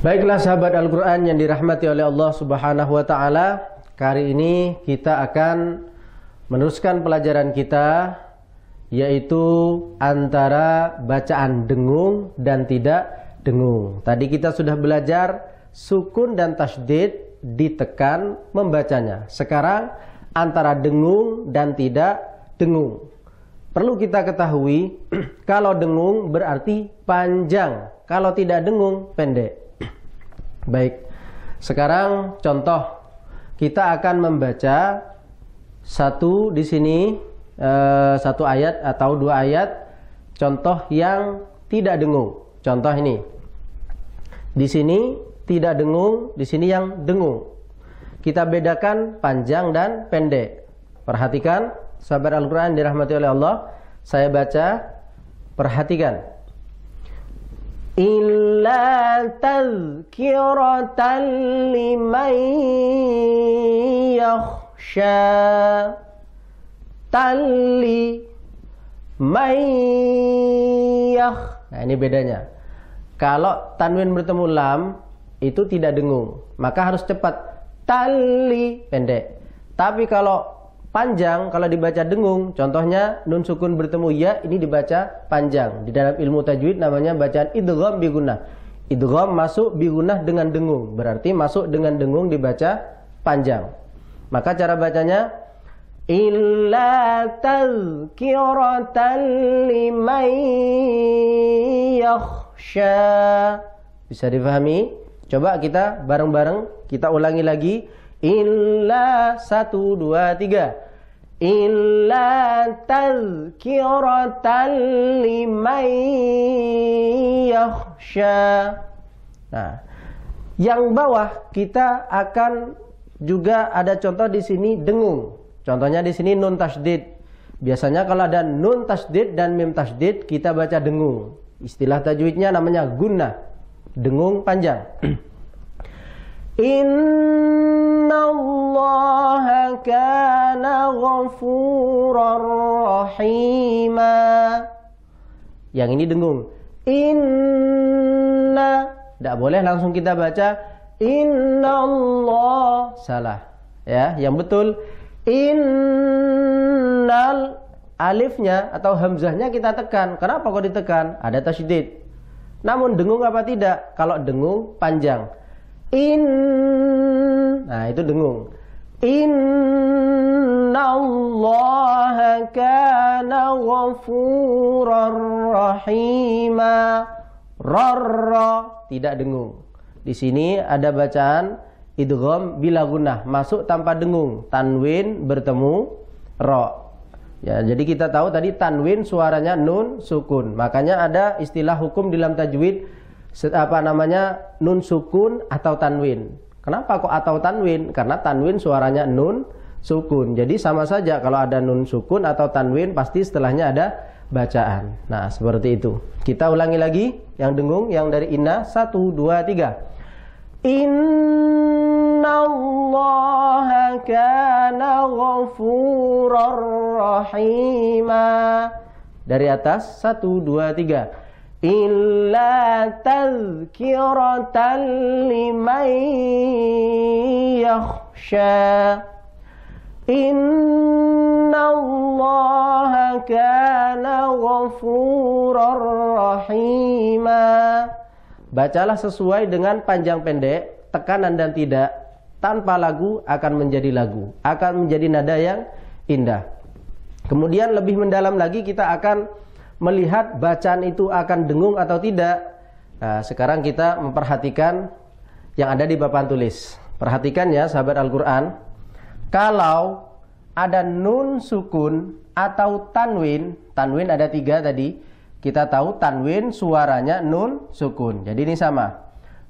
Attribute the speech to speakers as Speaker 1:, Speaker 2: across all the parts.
Speaker 1: Baiklah sahabat Al-Quran yang dirahmati oleh Allah Subhanahu wa Ta'ala, kali ini kita akan meneruskan pelajaran kita, yaitu antara bacaan dengung dan tidak dengung. Tadi kita sudah belajar sukun dan tasdid ditekan membacanya. Sekarang antara dengung dan tidak dengung. Perlu kita ketahui kalau dengung berarti panjang, kalau tidak dengung pendek. Baik. Sekarang contoh kita akan membaca satu di sini eh, satu ayat atau dua ayat contoh yang tidak dengung. Contoh ini. Di sini tidak dengung, di sini yang dengung. Kita bedakan panjang dan pendek. Perhatikan sahabat Al-Qur'an dirahmati oleh Allah. Saya baca perhatikan. إلا تذكرة لمن يخشى tali mayyah nah ini bedanya kalau tanwin bertemu lam itu tidak dengung maka harus cepat tali pendek tapi kalau panjang kalau dibaca dengung. Contohnya nun sukun bertemu ya ini dibaca panjang. Di dalam ilmu tajwid namanya bacaan idgham bi gunnah. Idgham masuk bi dengan dengung. Berarti masuk dengan dengung dibaca panjang. Maka cara bacanya illa tazkiratan liman yakhsha. Bisa difahami? Coba kita bareng-bareng kita ulangi lagi. Illa satu dua tiga. إلا تذكرة لمن يخشى Nah, yang bawah kita akan juga ada contoh di sini dengung. Contohnya di sini nun tasdid. Biasanya kalau ada nun tasdid dan mim tasdid kita baca dengung. Istilah tajwidnya namanya guna. Dengung panjang. In الله كان غفورا رحيما yang ini dengung inna tidak boleh langsung kita baca inna Allah salah ya yang betul innal alifnya atau hamzahnya kita tekan kenapa kok ditekan ada tasydid namun dengung apa tidak kalau dengung panjang in Nah, itu dengung. Inna Allah kana ghafurar rahima. Rarra. Tidak dengung. Di sini ada bacaan idgham bila gunah. Masuk tanpa dengung. Tanwin bertemu ro. Ya, jadi kita tahu tadi tanwin suaranya nun sukun. Makanya ada istilah hukum dalam tajwid apa namanya nun sukun atau tanwin. Kenapa kok atau tanwin? Karena tanwin suaranya nun sukun. Jadi sama saja kalau ada nun sukun atau tanwin pasti setelahnya ada bacaan. Nah, seperti itu. Kita ulangi lagi yang dengung yang dari inna 1 2 3. Allah kana ghafurar rahima. Dari atas 1 2 3. إلا تذكرة لمن يخشى إن الله كان غفورا رحيما Bacalah sesuai dengan panjang pendek, tekanan dan tidak, tanpa lagu akan menjadi lagu, akan menjadi nada yang indah. Kemudian lebih mendalam lagi kita akan melihat bacaan itu akan dengung atau tidak. Nah, sekarang kita memperhatikan yang ada di papan tulis. Perhatikan ya sahabat Al-Qur'an. Kalau ada nun sukun atau tanwin, tanwin ada tiga tadi. Kita tahu tanwin suaranya nun sukun. Jadi ini sama.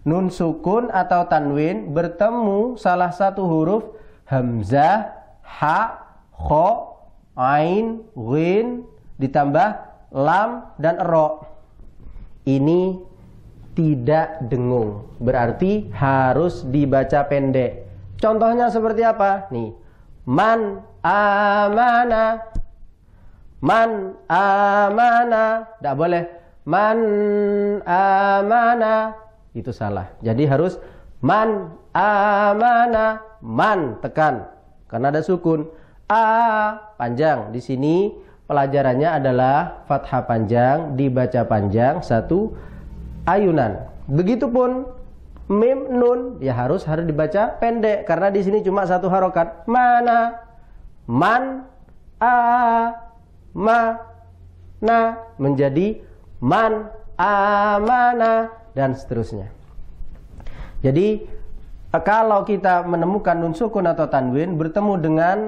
Speaker 1: Nun sukun atau tanwin bertemu salah satu huruf hamzah, ha, kho, ain, win ditambah lam dan ro ini tidak dengung berarti harus dibaca pendek contohnya seperti apa nih man amana man amana tidak boleh man amana itu salah jadi harus man amana man tekan karena ada sukun a panjang di sini Pelajarannya adalah fathah panjang, dibaca panjang, satu ayunan. Begitupun mim nun ya harus harus dibaca pendek karena di sini cuma satu harokat mana man a ma na menjadi man amana dan seterusnya. Jadi kalau kita menemukan nun sukun atau tanwin bertemu dengan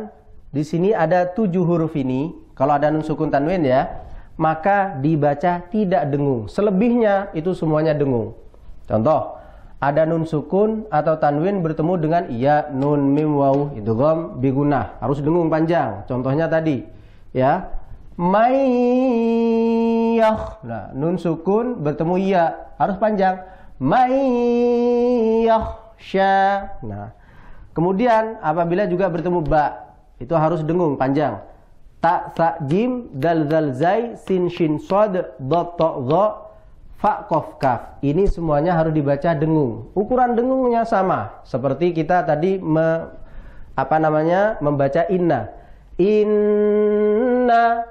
Speaker 1: di sini ada tujuh huruf ini. Kalau ada nun sukun tanwin ya, maka dibaca tidak dengung. Selebihnya itu semuanya dengung. Contoh, ada nun sukun atau tanwin bertemu dengan iya nun mim waw itu gom biguna harus dengung panjang contohnya tadi ya maiyoh, nah nun sukun bertemu iya harus panjang maiyoh sya nah kemudian apabila juga bertemu ba itu harus dengung panjang ta sa jim dal zal zai sin shin sod dot to go fa kof kaf ini semuanya harus dibaca dengung ukuran dengungnya sama seperti kita tadi me, apa namanya membaca inna inna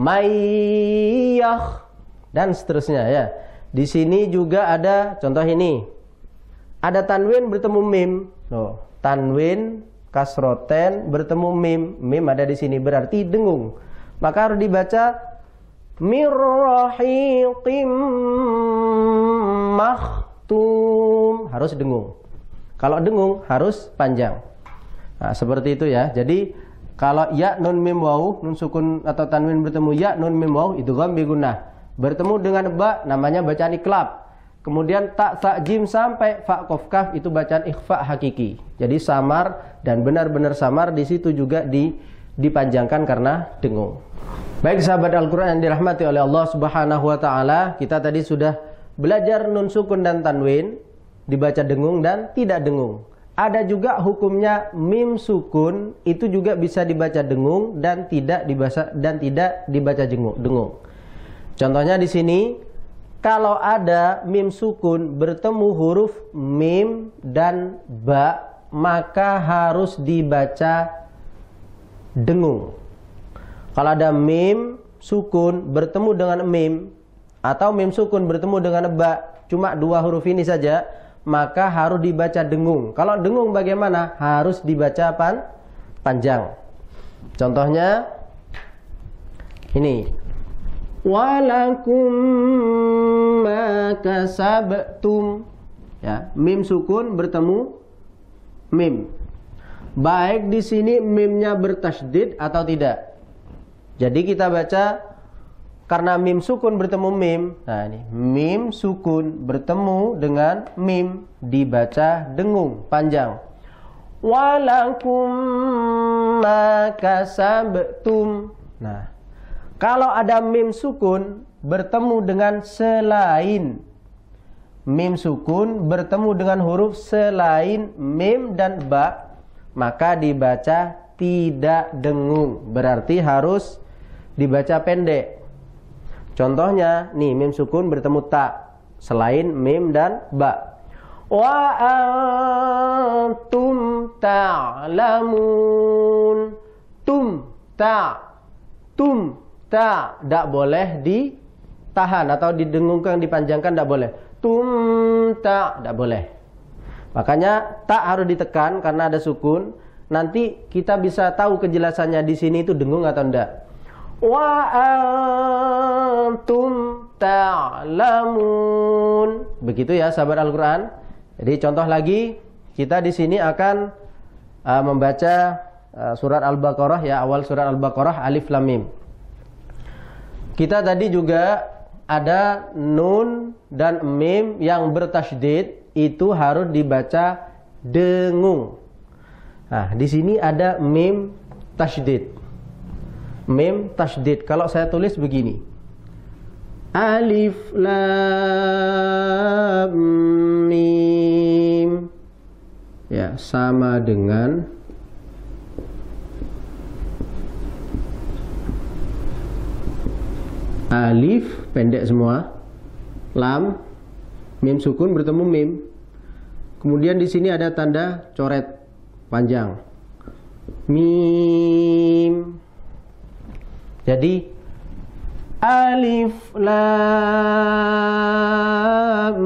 Speaker 1: mayyah dan seterusnya ya di sini juga ada contoh ini ada tanwin bertemu mim loh tanwin kasroten bertemu mim mim ada di sini berarti dengung maka harus dibaca mirrohiqim makhtum harus dengung kalau dengung harus panjang nah, seperti itu ya jadi kalau ya nun mim waw nun sukun atau tanwin bertemu ya nun mim waw itu kan bigunnah bertemu dengan ba namanya bacaan iklab Kemudian tak tak jim sampai fa kof kaf itu bacaan ikhfa hakiki. Jadi samar dan benar-benar samar di situ juga di dipanjangkan karena dengung. Baik sahabat Al-Qur'an yang dirahmati oleh Allah Subhanahu wa taala, kita tadi sudah belajar nun sukun dan tanwin dibaca dengung dan tidak dengung. Ada juga hukumnya mim sukun itu juga bisa dibaca dengung dan tidak dibaca dan tidak dibaca jenguk dengung. Contohnya di sini kalau ada mim sukun bertemu huruf mim dan ba maka harus dibaca dengung. Kalau ada mim sukun bertemu dengan mim atau mim sukun bertemu dengan ba cuma dua huruf ini saja maka harus dibaca dengung. Kalau dengung bagaimana? Harus dibaca pan panjang. Contohnya ini walakum ma kasabtum ya mim sukun bertemu mim baik di sini mimnya bertasdid atau tidak jadi kita baca karena mim sukun bertemu mim nah ini mim sukun bertemu dengan mim dibaca dengung panjang walakum ma kasabtum nah kalau ada mim sukun bertemu dengan selain mim sukun bertemu dengan huruf selain mim dan ba maka dibaca tidak dengung berarti harus dibaca pendek contohnya nih mim sukun bertemu ta selain mim dan ba wa antum ta'lamun tum ta tum tak tidak boleh ditahan atau didengungkan dipanjangkan tidak boleh tum tak tidak boleh makanya tak harus ditekan karena ada sukun nanti kita bisa tahu kejelasannya di sini itu dengung atau tidak wa antum ta'lamun begitu ya sahabat Al-Qur'an jadi contoh lagi kita di sini akan uh, membaca uh, surat Al-Baqarah ya awal surat Al-Baqarah alif lam mim kita tadi juga ada nun dan mim yang bertasydid itu harus dibaca dengung. Nah, di sini ada mim tasydid. Mim tasydid. Kalau saya tulis begini. Alif lam mim. Ya, sama dengan Alif pendek semua. Lam mim sukun bertemu mim. Kemudian di sini ada tanda coret panjang. Mim. Jadi alif lam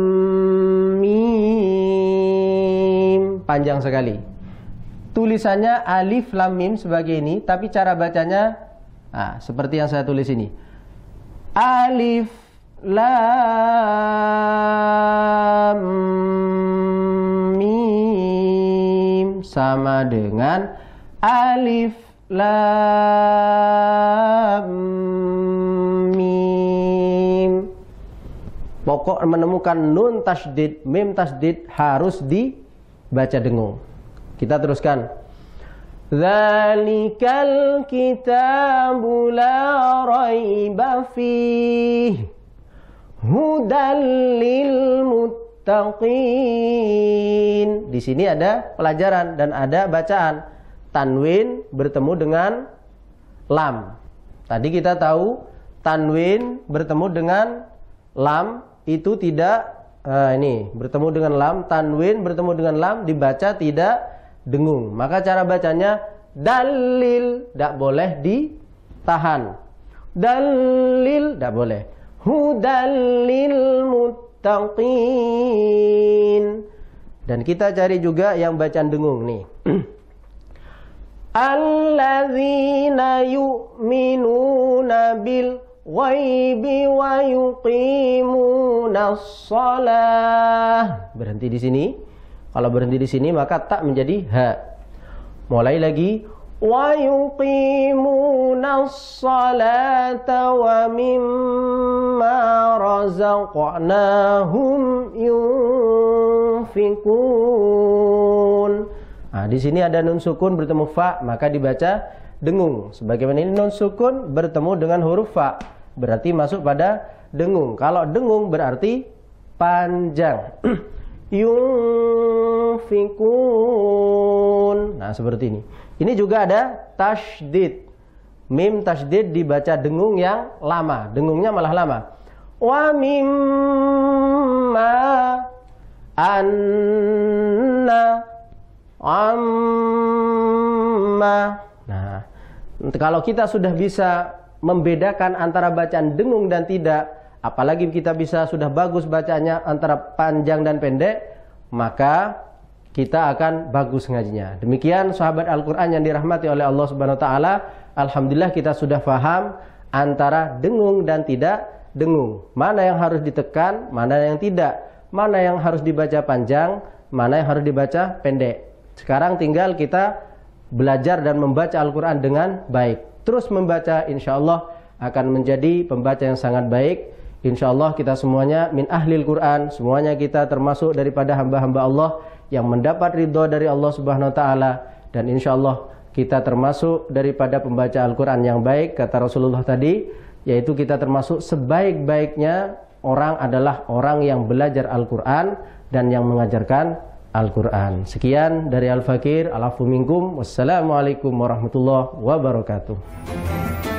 Speaker 1: mim panjang sekali. Tulisannya alif lam mim sebagai ini, tapi cara bacanya nah, seperti yang saya tulis ini. Alif Lam Mim sama dengan Alif Lam Mim Pokok menemukan nun tasdid, mim tasdid harus dibaca dengung. Kita teruskan. ذلك الكتاب لا ريب فيه هدى للمتقين di sini ada pelajaran dan ada bacaan tanwin bertemu dengan lam tadi kita tahu tanwin bertemu dengan lam itu tidak eh, ini bertemu dengan lam tanwin bertemu dengan lam dibaca tidak dengung. Maka cara bacanya dalil tidak boleh ditahan. Dalil tidak boleh. Hudalil muttaqin. Dan kita cari juga yang bacaan dengung nih. Alladzina yu'minuna bil ghaibi wa yuqimuna shalah. Berhenti di sini. Kalau berhenti di sini maka tak menjadi ha. Mulai lagi wa yuqimuna wa mimma razaqnahum yunfikun. Nah, di sini ada nun sukun bertemu fa, maka dibaca dengung. Sebagaimana ini nun sukun bertemu dengan huruf fa, berarti masuk pada dengung. Kalau dengung berarti panjang. yunfikun. Nah, seperti ini. Ini juga ada tasydid. Mim tasydid dibaca dengung yang lama, dengungnya malah lama. Wa mimma anna amma. Nah, kalau kita sudah bisa membedakan antara bacaan dengung dan tidak, apalagi kita bisa sudah bagus bacanya antara panjang dan pendek, maka kita akan bagus ngajinya. Demikian sahabat Al-Qur'an yang dirahmati oleh Allah Subhanahu wa taala, alhamdulillah kita sudah faham antara dengung dan tidak dengung. Mana yang harus ditekan, mana yang tidak, mana yang harus dibaca panjang, mana yang harus dibaca pendek. Sekarang tinggal kita belajar dan membaca Al-Qur'an dengan baik. Terus membaca insya Allah akan menjadi pembaca yang sangat baik Insya Allah kita semuanya min ahlil Quran, semuanya kita termasuk daripada hamba-hamba Allah yang mendapat ridho dari Allah Subhanahu Wa Taala dan insya Allah kita termasuk daripada pembaca Al-Quran yang baik kata Rasulullah tadi yaitu kita termasuk sebaik-baiknya orang adalah orang yang belajar Al-Quran dan yang mengajarkan Al-Quran sekian dari Al-Fakir Alafu Minkum Wassalamualaikum warahmatullahi wabarakatuh